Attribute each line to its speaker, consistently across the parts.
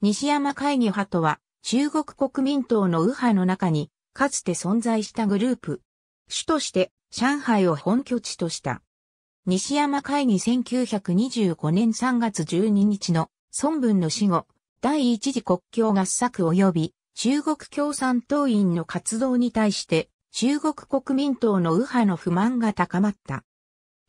Speaker 1: 西山会議派とは、中国国民党の右派の中に、かつて存在したグループ。主として、上海を本拠地とした。西山会議1925年3月12日の孫文の死後、第一次国境合作及び中国共産党員の活動に対して中国国民党の右派の不満が高まった。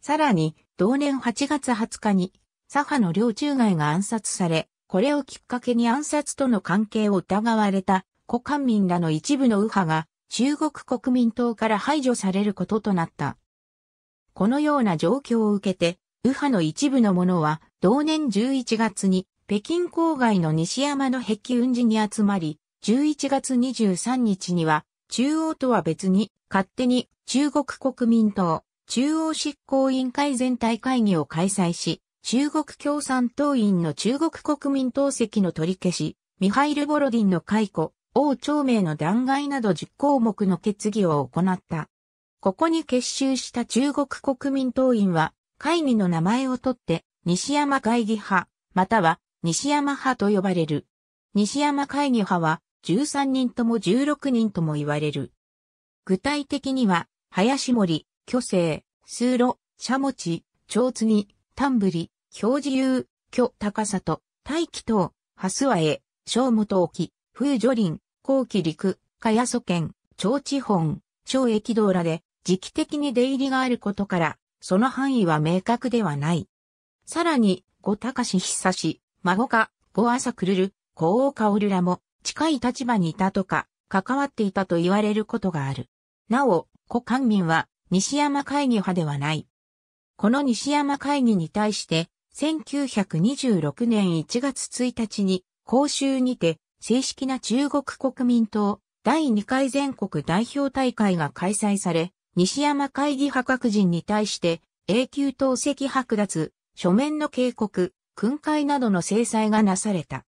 Speaker 1: さらに、同年8月20日に左派の両中外が暗殺され、これをきっかけに暗殺との関係を疑われた、古漢民らの一部の右派が、中国国民党から排除されることとなった。このような状況を受けて、右派の一部の者は、同年11月に、北京郊外の西山の壁雲寺に集まり、11月23日には、中央とは別に、勝手に中国国民党、中央執行委員会全体会議を開催し、中国共産党員の中国国民党籍の取り消し、ミハイル・ボロディンの解雇、王朝明の弾劾など10項目の決議を行った。ここに結集した中国国民党員は、会議の名前をとって、西山会議派、または西山派と呼ばれる。西山会議派は、13人とも16人とも言われる。具体的には、林森、巨星、数路、社持、長継、ンブリ、表示遊、巨高里、大気等、蓮和へ、小本沖、冬女林、後期陸、茅祖県、長地本、小駅道らで、時期的に出入りがあることから、その範囲は明確ではない。さらに、五高志久志、孫か、五朝くるる、五王かおるらも、近い立場にいたとか、関わっていたと言われることがある。なお、古官民は、西山会議派ではない。この西山会議に対して、1926年1月1日に、公衆にて、正式な中国国民党第2回全国代表大会が開催され、西山会議派各人に対して、永久党籍剥奪、書面の警告、訓戒などの制裁がなされた。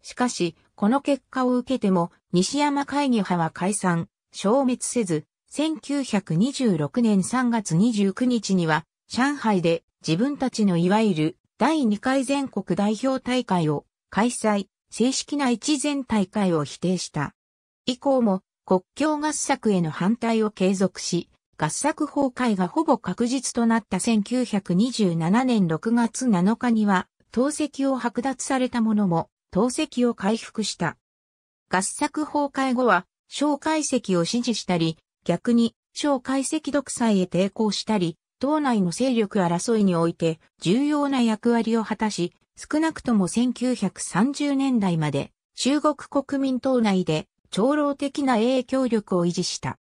Speaker 1: しかし、この結果を受けても、西山会議派は解散、消滅せず、1926年3月29日には、上海で自分たちのいわゆる第2回全国代表大会を開催、正式な一前大会を否定した。以降も国境合作への反対を継続し、合作崩壊がほぼ確実となった1927年6月7日には、投石を剥奪されたものも、投石を回復した。合作崩壊後は、小解析を支持したり、逆に、小解析独裁へ抵抗したり、党内の勢力争いにおいて重要な役割を果たし、少なくとも1930年代まで中国国民党内で長老的な影響力を維持した。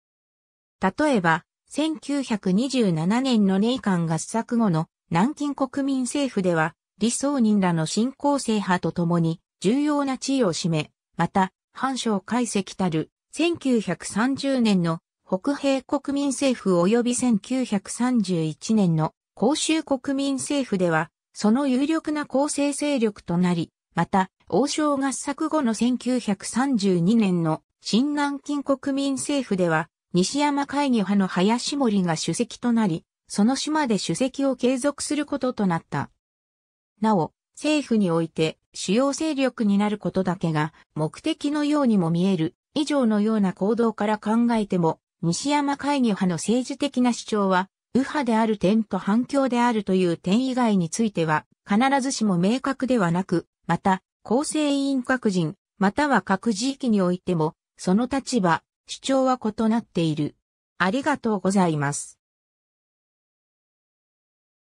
Speaker 1: 例えば、1927年の年間合作後の南京国民政府では、李宗仁らの新興成派と共に重要な地位を占め、また、反省解析たる1930年の国平国民政府及び1931年の公衆国民政府では、その有力な構成勢力となり、また、王将合作後の1932年の新南京国民政府では、西山会議派の林森が主席となり、その島で主席を継続することとなった。なお、政府において主要勢力になることだけが目的のようにも見える以上のような行動から考えても、西山会議派の政治的な主張は、右派である点と反共であるという点以外については、必ずしも明確ではなく、また、構成委員各人、または各地域においても、その立場、主張は異なっている。ありがとうございます。